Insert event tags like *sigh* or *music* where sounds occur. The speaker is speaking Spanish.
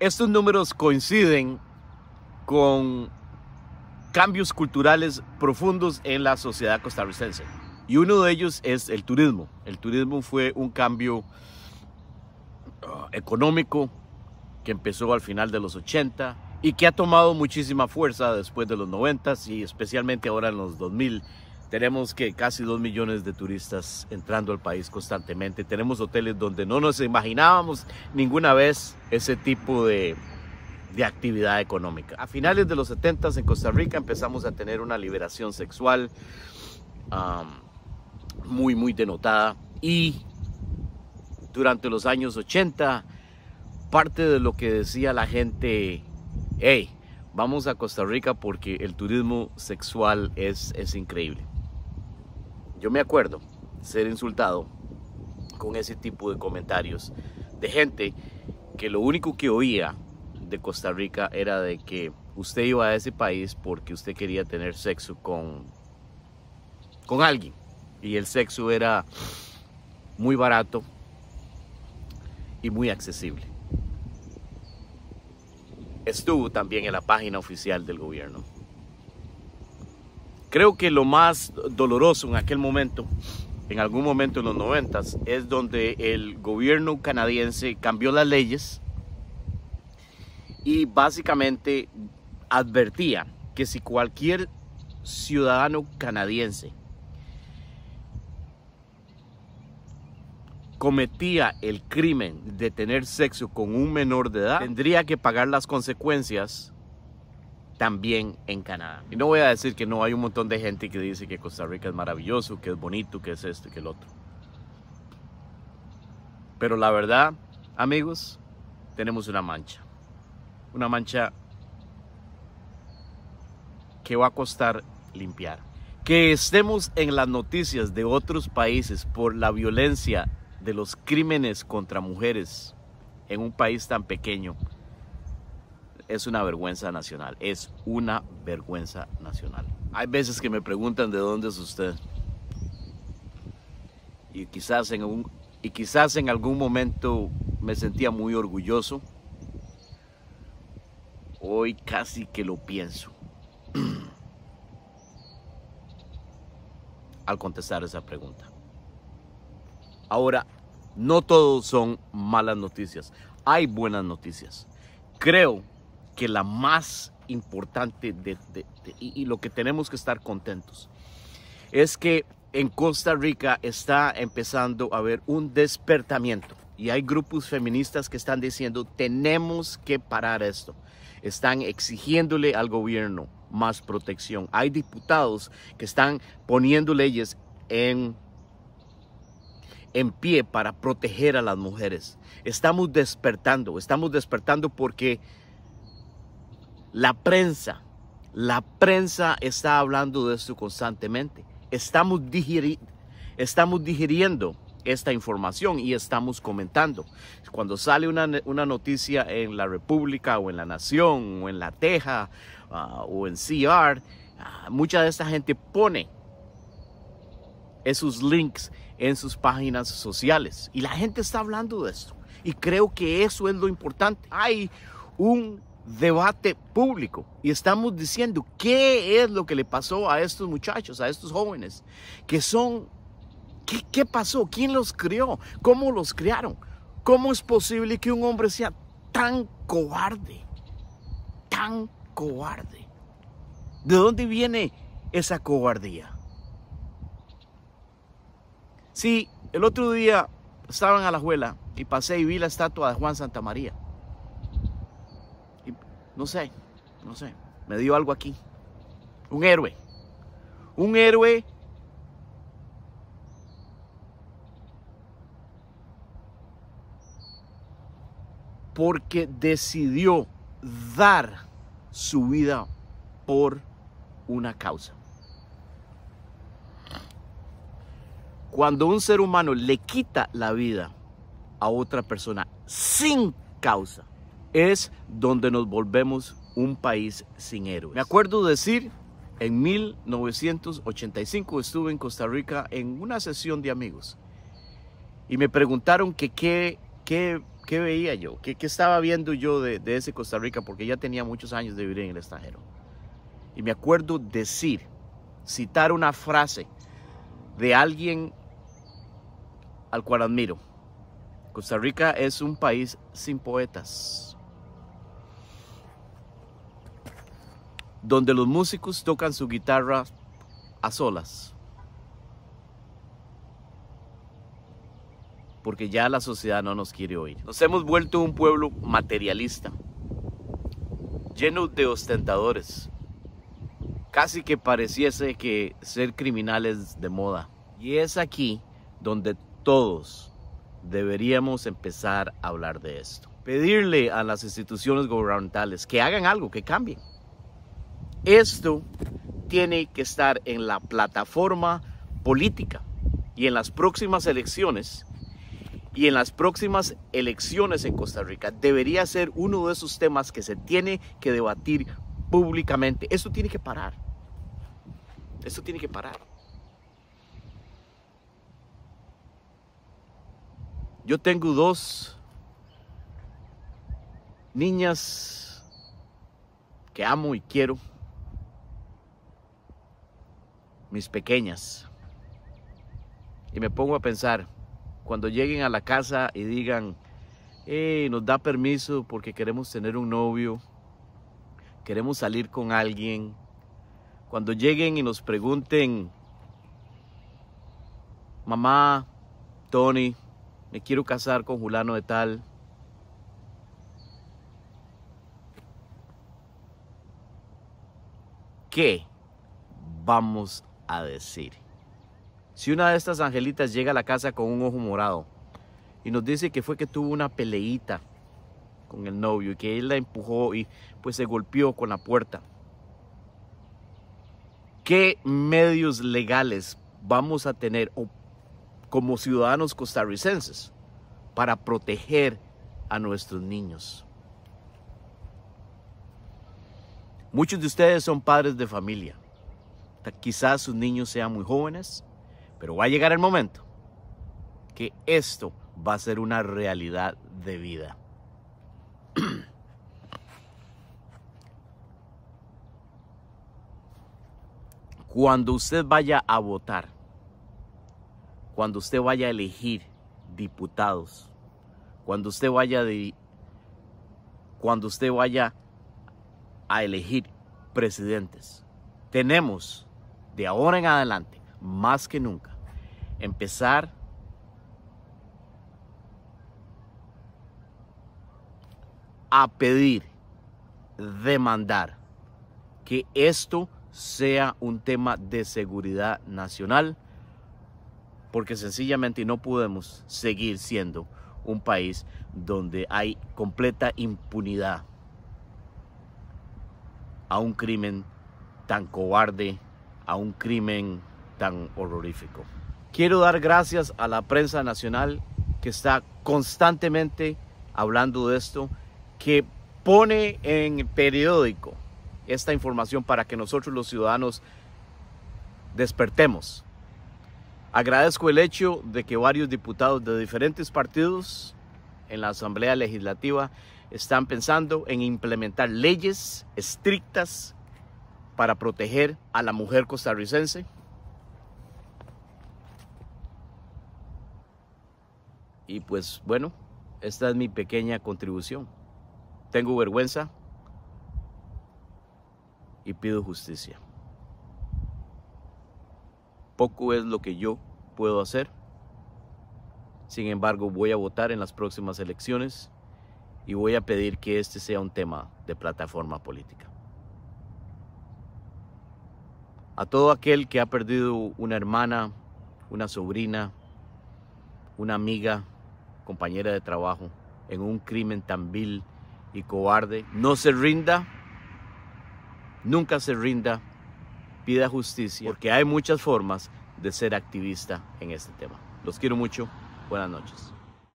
Estos números coinciden con cambios culturales profundos en la sociedad costarricense. Y uno de ellos es el turismo. El turismo fue un cambio ah, económico que empezó al final de los 80 y que ha tomado muchísima fuerza después de los 90 y especialmente ahora en los 2000 tenemos que casi dos millones de turistas entrando al país constantemente. Tenemos hoteles donde no nos imaginábamos ninguna vez ese tipo de, actividad económica. A finales de los 70 en Costa Rica empezamos a tener una liberación sexual muy, muy denotada. Y durante los años 80, parte de lo que decía la gente, hey, vamos a Costa Rica porque el turismo sexual es, es increíble. Yo me acuerdo ser insultado con ese tipo de comentarios de gente que lo único que oía de Costa Rica era de que usted iba a ese país porque usted quería tener sexo con, con alguien. Y el sexo era muy barato y muy accesible. Estuvo también en la página oficial del gobierno. Creo que lo más doloroso en aquel momento, en algún momento en los noventas, es donde el gobierno canadiense cambió las leyes y básicamente advertía que si cualquier ciudadano canadiense cometía el crimen de tener sexo con un menor de edad, tendría que pagar las consecuencias también en Canadá. Y no voy a decir que no, hay un montón de gente que dice que Costa Rica es maravilloso, que es bonito, que es esto que el otro. Pero la verdad, amigos, tenemos una mancha. Una mancha que va a costar limpiar. Que estemos en las noticias de otros países por la violencia de los crímenes contra mujeres en un país tan pequeño es una vergüenza nacional, es una vergüenza nacional. Hay veces que me preguntan de dónde es usted. Y quizás en, un, y quizás en algún momento me sentía muy orgulloso. Hoy casi que lo pienso *clears throat* al contestar esa pregunta. Ahora, no todos son malas noticias. Hay buenas noticias. Creo que la más importante y, y lo que tenemos que estar contentos es que en Costa Rica está empezando a haber un despertamiento y hay grupos feministas que están diciendo tenemos que parar esto. Están exigiéndole al gobierno más protección. Hay diputados que están poniendo leyes en en pie para proteger a las mujeres. Estamos despertando, estamos despertando porque la prensa, la prensa está hablando de esto constantemente. Estamos, digiriendo esta información y estamos comentando. Cuando sale una, noticia en la República o en la Nación o en la Teja ah, o en CR, ah, mucha de esta gente pone esos links en sus páginas sociales y la gente está hablando de esto. Y creo que eso es lo importante. Hay un debate público y estamos diciendo qué es lo que le pasó a estos muchachos, a estos jóvenes, que son, qué, pasó, quién los crió, cómo los criaron, cómo es posible que un hombre sea tan cobarde, tan cobarde. ¿De dónde viene esa cobardía? Sí, el otro día estaba en Alajuela y pasé y vi la estatua de Juan Santa María. No sé, no sé. Me dio algo aquí. Un héroe. Un héroe porque decidió dar su vida por una causa. Cuando un ser humano le quita la vida a otra persona sin causa, es donde nos volvemos un país sin héroes. Me acuerdo decir, en 1985 estuve en Costa Rica en una sesión de amigos y me preguntaron que qué, qué, qué veía yo, qué, qué, estaba viendo yo de, de ese Costa Rica, porque ya tenía muchos años de vivir en el extranjero. Y me acuerdo decir, citar una frase de alguien al cual admiro. Costa Rica es un país sin poetas. donde los músicos tocan su guitarra a solas. Porque ya la sociedad no nos quiere oír. Nos hemos vuelto un pueblo materialista, lleno de ostentadores. Casi que pareciese que ser criminales de moda. Y es aquí donde todos deberíamos empezar a hablar de esto. Pedirle a las instituciones gubernamentales que hagan algo, que cambien. Esto tiene que estar en la plataforma política y en las próximas elecciones y en las próximas elecciones en Costa Rica debería ser uno de esos temas que se tiene que debatir públicamente. Esto tiene que parar. Esto tiene que parar. Yo tengo dos niñas que amo y quiero mis pequeñas. Y me pongo a pensar, cuando lleguen a la casa y digan, nos da permiso porque queremos tener un novio, queremos salir con alguien. Cuando lleguen y nos pregunten, mamá, Tony, me quiero casar con Julano de tal. ¿Qué vamos a decir. Si una de estas angelitas llega a la casa con un ojo morado y nos dice que fue que tuvo una peleita con el novio y que él la empujó y pues se golpeó con la puerta, ¿qué medios legales vamos a tener como ciudadanos costarricenses para proteger a nuestros niños? Muchos de ustedes son padres de familia quizás sus niños sean muy jóvenes, pero va a llegar el momento que esto va a ser una realidad de vida. *clears throat* Cuando usted vaya a votar, cuando usted vaya a elegir diputados, cuando usted vaya de, cuando usted vaya a elegir presidentes, tenemos de ahora en adelante, más que nunca, empezar a pedir, demandar que esto sea un tema de seguridad nacional, porque sencillamente no podemos seguir siendo un país donde hay completa impunidad a un crimen tan cobarde a un crimen tan horrorífico. Quiero dar gracias a la prensa nacional que está constantemente hablando de esto, que pone en periódico esta información para que nosotros los ciudadanos despertemos. Agradezco el hecho de que varios diputados de diferentes partidos en la Asamblea Legislativa están pensando en implementar leyes estrictas para proteger a la mujer costarricense? Y pues bueno, esta es mi pequeña contribución. Tengo vergüenza y pido justicia. Poco es lo que yo puedo hacer. Sin embargo, voy a votar en las próximas elecciones y voy a pedir que este sea un tema de plataforma política. A todo aquel que ha perdido una hermana, una sobrina, una amiga, compañera de trabajo, en un crimen tan vil y cobarde, no se rinda, nunca se rinda, pida justicia, porque hay muchas formas de ser activista en este tema. Los quiero mucho, buenas noches.